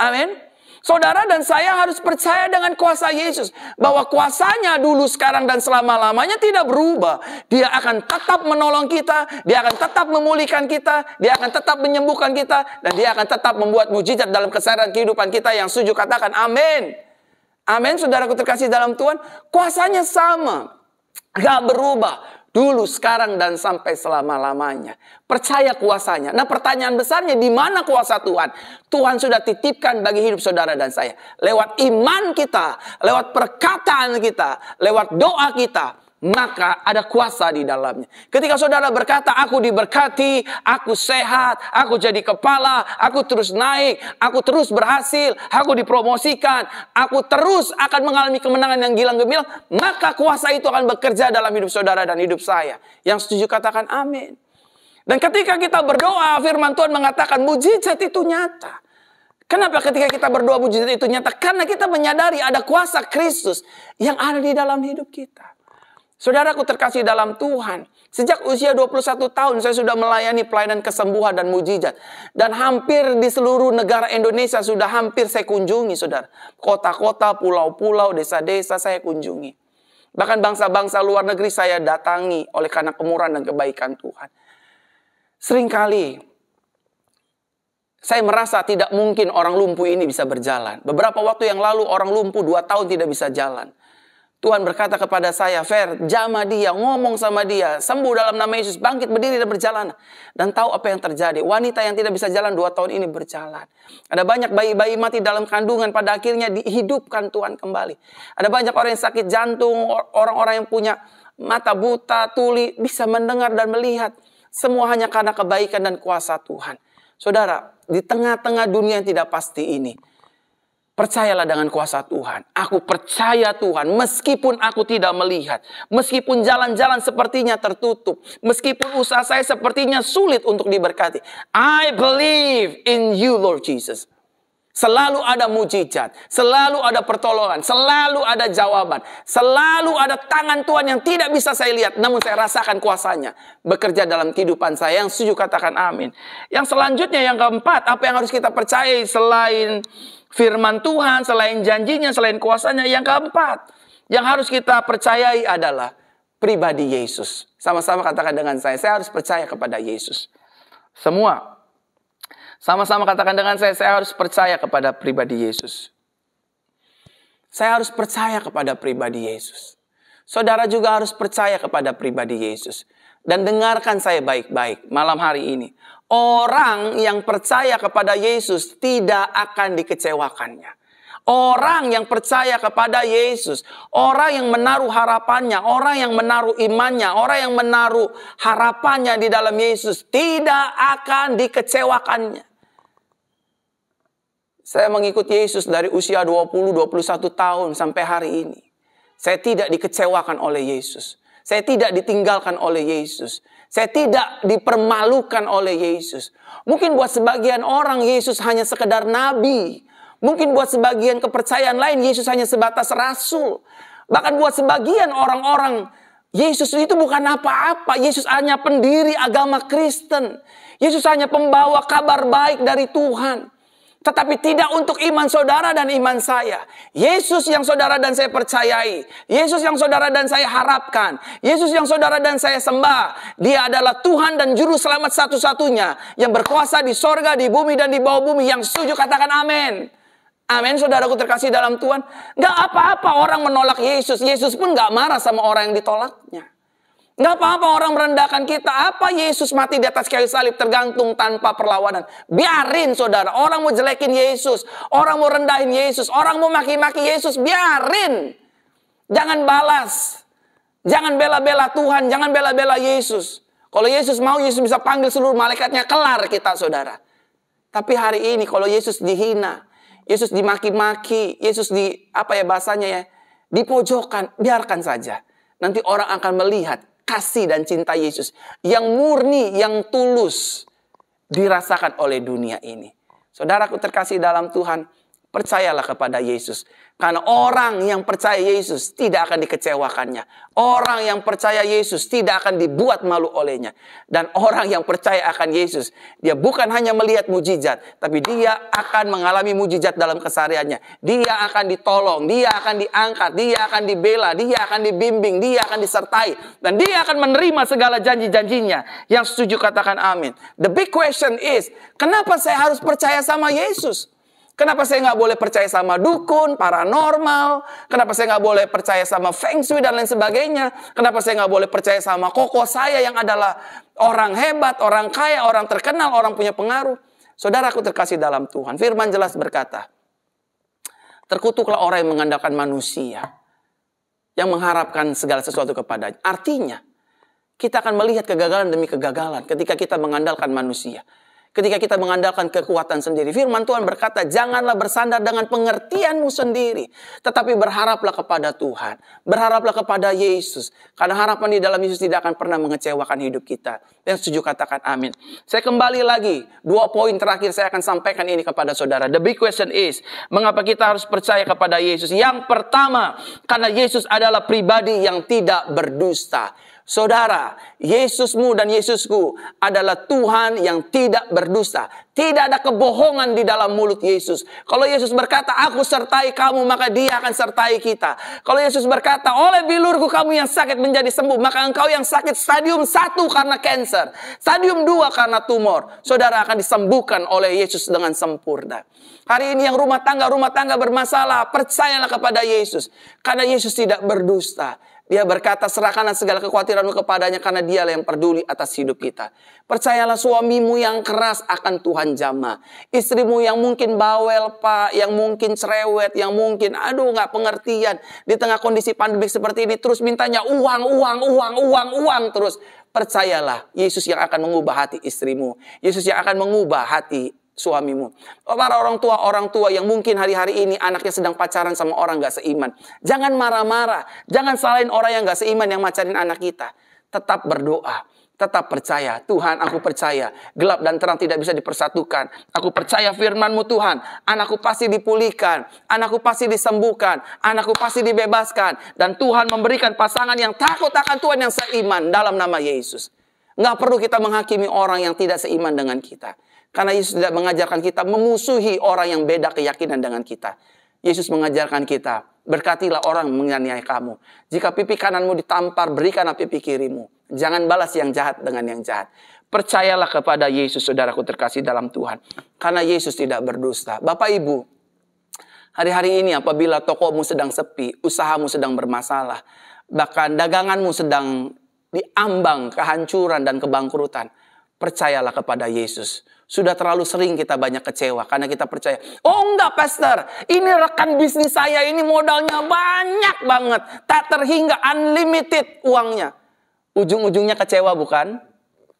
Amin. Saudara dan saya harus percaya dengan kuasa Yesus. Bahwa kuasanya dulu, sekarang, dan selama-lamanya tidak berubah. Dia akan tetap menolong kita. Dia akan tetap memulihkan kita. Dia akan tetap menyembuhkan kita. Dan dia akan tetap membuat mujizat dalam kesadaran kehidupan kita yang sujud katakan amin. Amin saudaraku terkasih dalam Tuhan. Kuasanya sama. Gak berubah dulu, sekarang, dan sampai selama-lamanya. Percaya kuasanya. Nah pertanyaan besarnya, di mana kuasa Tuhan? Tuhan sudah titipkan bagi hidup saudara dan saya. Lewat iman kita, lewat perkataan kita, lewat doa kita, maka ada kuasa di dalamnya. Ketika saudara berkata, aku diberkati, aku sehat, aku jadi kepala, aku terus naik, aku terus berhasil, aku dipromosikan, aku terus akan mengalami kemenangan yang gilang gemilang, maka kuasa itu akan bekerja dalam hidup saudara dan hidup saya. Yang setuju katakan amin. Dan ketika kita berdoa, firman Tuhan mengatakan mujizat itu nyata. Kenapa ketika kita berdoa mujizat itu nyata? Karena kita menyadari ada kuasa Kristus yang ada di dalam hidup kita. Saudaraku terkasih dalam Tuhan, sejak usia 21 tahun saya sudah melayani pelayanan kesembuhan dan mujizat. Dan hampir di seluruh negara Indonesia sudah hampir saya kunjungi saudara. Kota-kota, pulau-pulau, desa-desa saya kunjungi. Bahkan bangsa-bangsa luar negeri saya datangi oleh karena kemurahan dan kebaikan Tuhan. Seringkali saya merasa tidak mungkin orang lumpuh ini bisa berjalan. Beberapa waktu yang lalu orang lumpuh dua tahun tidak bisa jalan. Tuhan berkata kepada saya, Fer, jama dia, ngomong sama dia, sembuh dalam nama Yesus, bangkit, berdiri, dan berjalan. Dan tahu apa yang terjadi. Wanita yang tidak bisa jalan dua tahun ini berjalan. Ada banyak bayi-bayi mati dalam kandungan, pada akhirnya dihidupkan Tuhan kembali. Ada banyak orang yang sakit jantung, orang-orang yang punya mata buta, tuli, bisa mendengar dan melihat. Semua hanya karena kebaikan dan kuasa Tuhan. Saudara, di tengah-tengah dunia yang tidak pasti ini, Percayalah dengan kuasa Tuhan. Aku percaya Tuhan, meskipun aku tidak melihat, meskipun jalan-jalan sepertinya tertutup, meskipun usaha saya sepertinya sulit untuk diberkati. I believe in you, Lord Jesus. Selalu ada mujizat, selalu ada pertolongan, selalu ada jawaban, selalu ada tangan Tuhan yang tidak bisa saya lihat, namun saya rasakan kuasanya bekerja dalam kehidupan saya. Yang setuju katakan amin. Yang selanjutnya yang keempat, apa yang harus kita percayai selain firman Tuhan, selain janjinya, selain kuasanya. Yang keempat, yang harus kita percayai adalah pribadi Yesus. Sama-sama katakan dengan saya, saya harus percaya kepada Yesus. Semua. Sama-sama katakan dengan saya, saya harus percaya kepada pribadi Yesus. Saya harus percaya kepada pribadi Yesus. Saudara juga harus percaya kepada pribadi Yesus. Dan dengarkan saya baik-baik malam hari ini. Orang yang percaya kepada Yesus tidak akan dikecewakannya. Orang yang percaya kepada Yesus, orang yang menaruh harapannya, orang yang menaruh imannya, orang yang menaruh harapannya di dalam Yesus tidak akan dikecewakannya. Saya mengikuti Yesus dari usia 20-21 tahun sampai hari ini. Saya tidak dikecewakan oleh Yesus. Saya tidak ditinggalkan oleh Yesus. Saya tidak dipermalukan oleh Yesus. Mungkin buat sebagian orang Yesus hanya sekedar nabi. Mungkin buat sebagian kepercayaan lain Yesus hanya sebatas rasul. Bahkan buat sebagian orang-orang Yesus itu bukan apa-apa. Yesus hanya pendiri agama Kristen. Yesus hanya pembawa kabar baik dari Tuhan tetapi tidak untuk iman saudara dan iman saya. Yesus yang saudara dan saya percayai, Yesus yang saudara dan saya harapkan, Yesus yang saudara dan saya sembah, Dia adalah Tuhan dan Juru Selamat satu-satunya yang berkuasa di sorga, di bumi, dan di bawah bumi. Yang setuju katakan amin. Amin, saudaraku terkasih dalam Tuhan. Gak apa-apa orang menolak Yesus. Yesus pun gak marah sama orang yang ditolaknya. Gak apa-apa orang merendahkan kita. Apa Yesus mati di atas kayu salib tergantung tanpa perlawanan. Biarin saudara. Orang mau jelekin Yesus. Orang mau rendahin Yesus. Orang mau maki-maki Yesus. Biarin. Jangan balas. Jangan bela-bela Tuhan. Jangan bela-bela Yesus. Kalau Yesus mau Yesus bisa panggil seluruh malaikatnya. Kelar kita saudara. Tapi hari ini kalau Yesus dihina. Yesus dimaki-maki. Yesus di apa ya bahasanya ya. Dipojokkan. Biarkan saja. Nanti orang akan melihat kasih dan cinta Yesus yang murni, yang tulus dirasakan oleh dunia ini. Saudaraku terkasih dalam Tuhan, percayalah kepada Yesus. Karena orang yang percaya Yesus tidak akan dikecewakannya. Orang yang percaya Yesus tidak akan dibuat malu olehnya. Dan orang yang percaya akan Yesus, dia bukan hanya melihat mujizat, tapi dia akan mengalami mujizat dalam kesehariannya. Dia akan ditolong, dia akan diangkat, dia akan dibela, dia akan dibimbing, dia akan disertai. Dan dia akan menerima segala janji-janjinya. Yang setuju katakan amin. The big question is, kenapa saya harus percaya sama Yesus? Kenapa saya nggak boleh percaya sama dukun, paranormal? Kenapa saya nggak boleh percaya sama feng shui dan lain sebagainya? Kenapa saya nggak boleh percaya sama koko saya yang adalah orang hebat, orang kaya, orang terkenal, orang punya pengaruh? Saudaraku terkasih dalam Tuhan, firman jelas berkata, terkutuklah orang yang mengandalkan manusia, yang mengharapkan segala sesuatu kepadanya. Artinya, kita akan melihat kegagalan demi kegagalan ketika kita mengandalkan manusia ketika kita mengandalkan kekuatan sendiri. Firman Tuhan berkata, janganlah bersandar dengan pengertianmu sendiri, tetapi berharaplah kepada Tuhan, berharaplah kepada Yesus. Karena harapan di dalam Yesus tidak akan pernah mengecewakan hidup kita. Yang setuju katakan amin. Saya kembali lagi, dua poin terakhir saya akan sampaikan ini kepada saudara. The big question is, mengapa kita harus percaya kepada Yesus? Yang pertama, karena Yesus adalah pribadi yang tidak berdusta. Saudara, Yesusmu dan Yesusku adalah Tuhan yang tidak berdusta. Tidak ada kebohongan di dalam mulut Yesus. Kalau Yesus berkata, aku sertai kamu, maka dia akan sertai kita. Kalau Yesus berkata, oleh bilurku kamu yang sakit menjadi sembuh, maka engkau yang sakit stadium satu karena cancer, stadium dua karena tumor. Saudara akan disembuhkan oleh Yesus dengan sempurna. Hari ini yang rumah tangga-rumah tangga bermasalah, percayalah kepada Yesus. Karena Yesus tidak berdusta. Dia berkata, serahkanlah segala kekhawatiranmu kepadanya karena dialah yang peduli atas hidup kita. Percayalah suamimu yang keras akan Tuhan jama. Istrimu yang mungkin bawel pak, yang mungkin cerewet, yang mungkin aduh nggak pengertian. Di tengah kondisi pandemik seperti ini terus mintanya uang, uang, uang, uang, uang terus. Percayalah Yesus yang akan mengubah hati istrimu. Yesus yang akan mengubah hati suamimu. Oh, para orang tua, orang tua yang mungkin hari-hari ini anaknya sedang pacaran sama orang gak seiman. Jangan marah-marah. Jangan salahin orang yang gak seiman yang macarin anak kita. Tetap berdoa tetap percaya. Tuhan, aku percaya. Gelap dan terang tidak bisa dipersatukan. Aku percaya Firmanmu Tuhan. Anakku pasti dipulihkan. Anakku pasti disembuhkan. Anakku pasti dibebaskan. Dan Tuhan memberikan pasangan yang takut akan Tuhan yang seiman dalam nama Yesus. Nggak perlu kita menghakimi orang yang tidak seiman dengan kita. Karena Yesus tidak mengajarkan kita memusuhi orang yang beda keyakinan dengan kita. Yesus mengajarkan kita, berkatilah orang menganiaya kamu. Jika pipi kananmu ditampar, berikanlah pipi kirimu. Jangan balas yang jahat dengan yang jahat. Percayalah kepada Yesus, saudaraku terkasih dalam Tuhan. Karena Yesus tidak berdusta. Bapak Ibu, hari-hari ini apabila tokomu sedang sepi, usahamu sedang bermasalah, bahkan daganganmu sedang diambang kehancuran dan kebangkrutan, percayalah kepada Yesus sudah terlalu sering kita banyak kecewa karena kita percaya, oh enggak pastor, ini rekan bisnis saya ini modalnya banyak banget. Tak terhingga unlimited uangnya. Ujung-ujungnya kecewa bukan?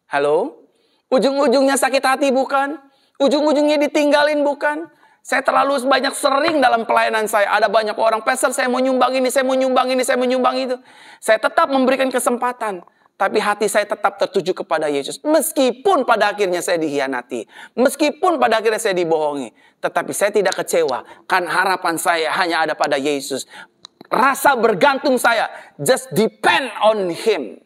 Halo? Ujung-ujungnya sakit hati bukan? Ujung-ujungnya ditinggalin bukan? Saya terlalu banyak sering dalam pelayanan saya. Ada banyak orang, pastor saya mau nyumbang ini, saya mau nyumbang ini, saya mau nyumbang itu. Saya tetap memberikan kesempatan tapi hati saya tetap tertuju kepada Yesus. Meskipun pada akhirnya saya dikhianati, meskipun pada akhirnya saya dibohongi, tetapi saya tidak kecewa karena harapan saya hanya ada pada Yesus. Rasa bergantung saya just depend on him.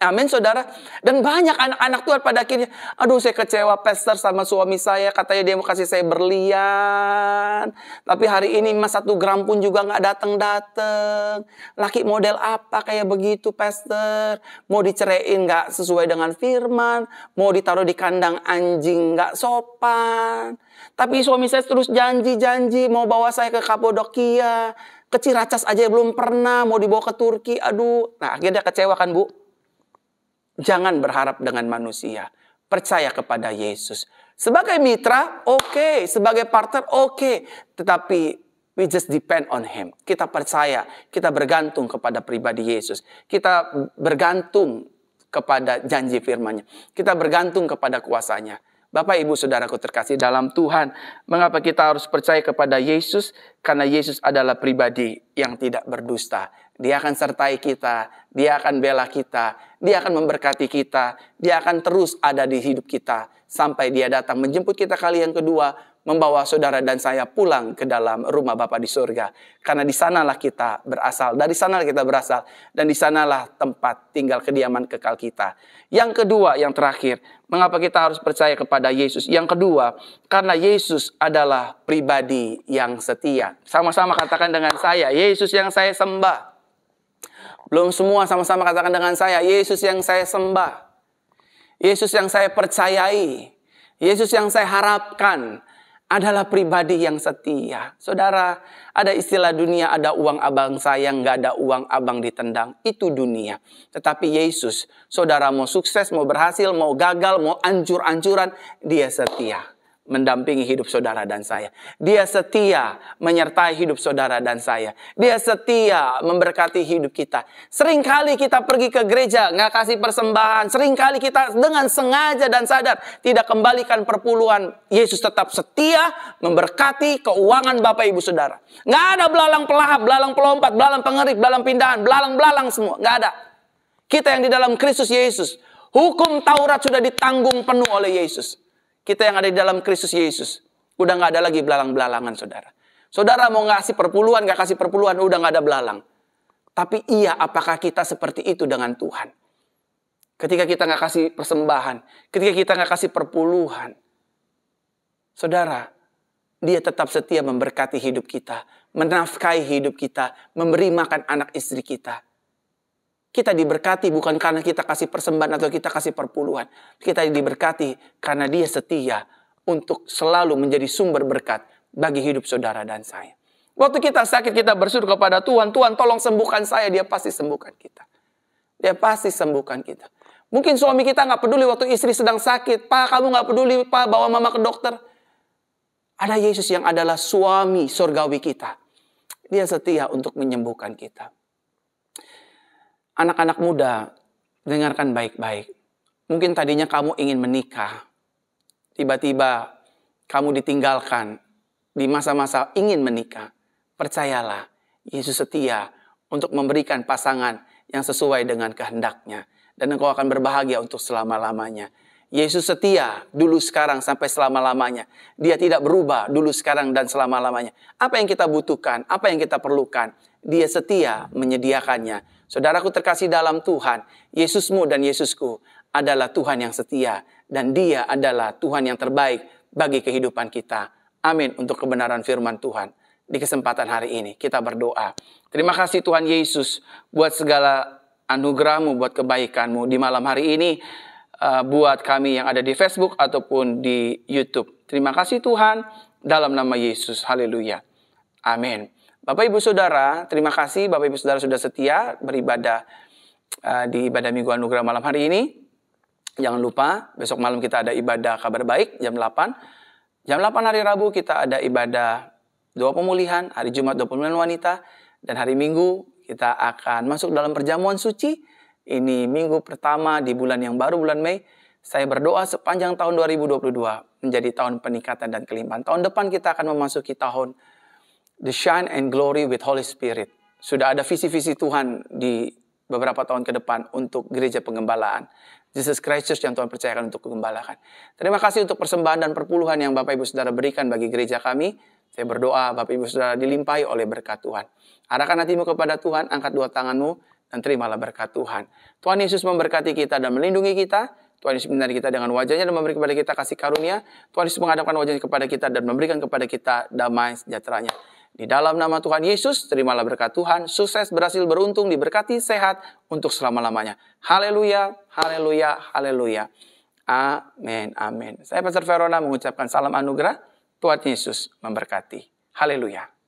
Amin saudara. Dan banyak anak-anak Tuhan pada akhirnya, aduh saya kecewa pastor sama suami saya, katanya dia mau kasih saya berlian. Tapi hari ini mas satu gram pun juga gak datang-datang. Laki model apa kayak begitu pastor? Mau diceraiin gak sesuai dengan firman. Mau ditaruh di kandang anjing gak sopan. Tapi suami saya terus janji-janji mau bawa saya ke Kapodokia. Ke Ciracas aja belum pernah, mau dibawa ke Turki, aduh. Nah akhirnya kecewa kan bu Jangan berharap dengan manusia. Percaya kepada Yesus. Sebagai mitra, oke. Okay. Sebagai partner, oke. Okay. Tetapi we just depend on Him. Kita percaya, kita bergantung kepada pribadi Yesus. Kita bergantung kepada janji firman-Nya. Kita bergantung kepada kuasanya. Bapak, Ibu, Saudaraku terkasih dalam Tuhan. Mengapa kita harus percaya kepada Yesus? Karena Yesus adalah pribadi yang tidak berdusta. Dia akan sertai kita, dia akan bela kita, dia akan memberkati kita, dia akan terus ada di hidup kita sampai dia datang menjemput kita kali yang kedua, membawa saudara dan saya pulang ke dalam rumah Bapa di surga. Karena di sanalah kita berasal, dari sanalah kita berasal dan di sanalah tempat tinggal kediaman kekal kita. Yang kedua, yang terakhir, mengapa kita harus percaya kepada Yesus? Yang kedua, karena Yesus adalah pribadi yang setia. Sama-sama katakan dengan saya, Yesus yang saya sembah belum semua sama-sama katakan dengan saya, Yesus yang saya sembah. Yesus yang saya percayai. Yesus yang saya harapkan adalah pribadi yang setia. Saudara, ada istilah dunia, ada uang abang sayang, nggak ada uang abang ditendang. Itu dunia. Tetapi Yesus, saudara mau sukses, mau berhasil, mau gagal, mau ancur-ancuran, dia setia mendampingi hidup saudara dan saya. Dia setia menyertai hidup saudara dan saya. Dia setia memberkati hidup kita. Seringkali kita pergi ke gereja, nggak kasih persembahan. Seringkali kita dengan sengaja dan sadar tidak kembalikan perpuluhan. Yesus tetap setia memberkati keuangan Bapak Ibu Saudara. Nggak ada belalang pelahap, belalang pelompat, belalang pengerik, belalang pindahan, belalang-belalang semua. Nggak ada. Kita yang di dalam Kristus Yesus. Hukum Taurat sudah ditanggung penuh oleh Yesus. Kita yang ada di dalam Kristus Yesus. Udah nggak ada lagi belalang-belalangan, saudara. Saudara mau ngasih perpuluhan, Gak kasih perpuluhan, udah nggak ada belalang. Tapi iya, apakah kita seperti itu dengan Tuhan? Ketika kita nggak kasih persembahan, ketika kita nggak kasih perpuluhan, saudara, dia tetap setia memberkati hidup kita, menafkahi hidup kita, memberi makan anak istri kita. Kita diberkati bukan karena kita kasih persembahan atau kita kasih perpuluhan. Kita diberkati karena dia setia untuk selalu menjadi sumber berkat bagi hidup saudara dan saya. Waktu kita sakit, kita bersyukur kepada Tuhan. Tuhan tolong sembuhkan saya, dia pasti sembuhkan kita. Dia pasti sembuhkan kita. Mungkin suami kita nggak peduli waktu istri sedang sakit. Pak, kamu nggak peduli, Pak, bawa mama ke dokter. Ada Yesus yang adalah suami surgawi kita. Dia setia untuk menyembuhkan kita. Anak-anak muda, dengarkan baik-baik. Mungkin tadinya kamu ingin menikah. Tiba-tiba kamu ditinggalkan di masa-masa ingin menikah. Percayalah, Yesus setia untuk memberikan pasangan yang sesuai dengan kehendaknya. Dan engkau akan berbahagia untuk selama-lamanya. Yesus setia dulu sekarang sampai selama-lamanya. Dia tidak berubah dulu sekarang dan selama-lamanya. Apa yang kita butuhkan, apa yang kita perlukan, dia setia menyediakannya Saudaraku terkasih dalam Tuhan, Yesusmu dan Yesusku adalah Tuhan yang setia dan Dia adalah Tuhan yang terbaik bagi kehidupan kita. Amin untuk kebenaran firman Tuhan. Di kesempatan hari ini kita berdoa. Terima kasih Tuhan Yesus buat segala anugerahmu, buat kebaikanmu di malam hari ini. Eh, buat kami yang ada di Facebook ataupun di YouTube. Terima kasih Tuhan dalam nama Yesus. Haleluya. Amin. Bapak Ibu Saudara, terima kasih Bapak Ibu Saudara sudah setia beribadah uh, di ibadah Mingguan Anugerah malam hari ini. Jangan lupa besok malam kita ada ibadah kabar baik jam 8. Jam 8 hari Rabu kita ada ibadah doa pemulihan, hari Jumat doa pemulihan wanita dan hari Minggu kita akan masuk dalam perjamuan suci. Ini minggu pertama di bulan yang baru bulan Mei. Saya berdoa sepanjang tahun 2022 menjadi tahun peningkatan dan kelimpahan. Tahun depan kita akan memasuki tahun the shine and glory with Holy Spirit. Sudah ada visi-visi Tuhan di beberapa tahun ke depan untuk gereja penggembalaan. Jesus Christus yang Tuhan percayakan untuk kegembalakan. Terima kasih untuk persembahan dan perpuluhan yang Bapak Ibu Saudara berikan bagi gereja kami. Saya berdoa Bapak Ibu Saudara dilimpahi oleh berkat Tuhan. Arahkan hatimu kepada Tuhan, angkat dua tanganmu, dan terimalah berkat Tuhan. Tuhan Yesus memberkati kita dan melindungi kita. Tuhan Yesus menarik kita dengan wajahnya dan memberi kepada kita kasih karunia. Tuhan Yesus menghadapkan wajahnya kepada kita dan memberikan kepada kita damai sejahteranya. Di dalam nama Tuhan Yesus, terimalah berkat Tuhan, sukses, berhasil, beruntung, diberkati, sehat untuk selama-lamanya. Haleluya, haleluya, haleluya. Amin, amin. Saya Pastor Verona mengucapkan salam anugerah, Tuhan Yesus memberkati. Haleluya.